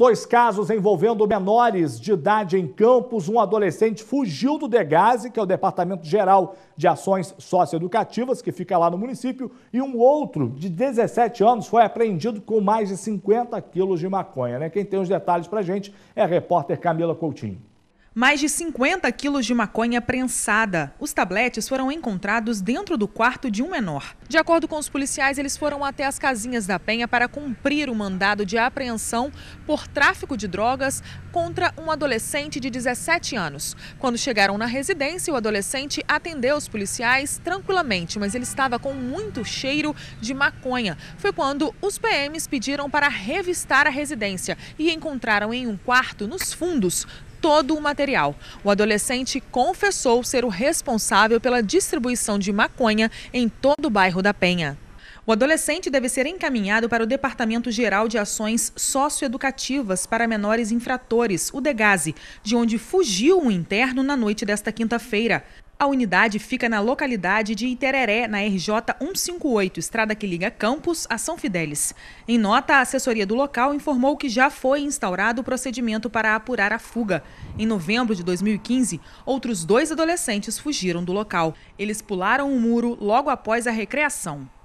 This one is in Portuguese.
Dois casos envolvendo menores de idade em Campos. Um adolescente fugiu do DEGASE, que é o Departamento Geral de Ações Socioeducativas, que fica lá no município, e um outro de 17 anos foi apreendido com mais de 50 quilos de maconha. Né? Quem tem os detalhes para gente é a repórter Camila Coutinho. Mais de 50 quilos de maconha prensada. Os tabletes foram encontrados dentro do quarto de um menor. De acordo com os policiais, eles foram até as casinhas da Penha para cumprir o mandado de apreensão por tráfico de drogas contra um adolescente de 17 anos. Quando chegaram na residência, o adolescente atendeu os policiais tranquilamente, mas ele estava com muito cheiro de maconha. Foi quando os PMs pediram para revistar a residência e encontraram em um quarto, nos fundos, todo o material. O adolescente confessou ser o responsável pela distribuição de maconha em todo o bairro da Penha. O adolescente deve ser encaminhado para o Departamento Geral de Ações Socioeducativas para Menores Infratores, o DEGASE, de onde fugiu um interno na noite desta quinta-feira. A unidade fica na localidade de Itereré, na RJ 158, estrada que liga Campos a São Fidélis. Em nota, a assessoria do local informou que já foi instaurado o procedimento para apurar a fuga. Em novembro de 2015, outros dois adolescentes fugiram do local. Eles pularam o um muro logo após a recreação.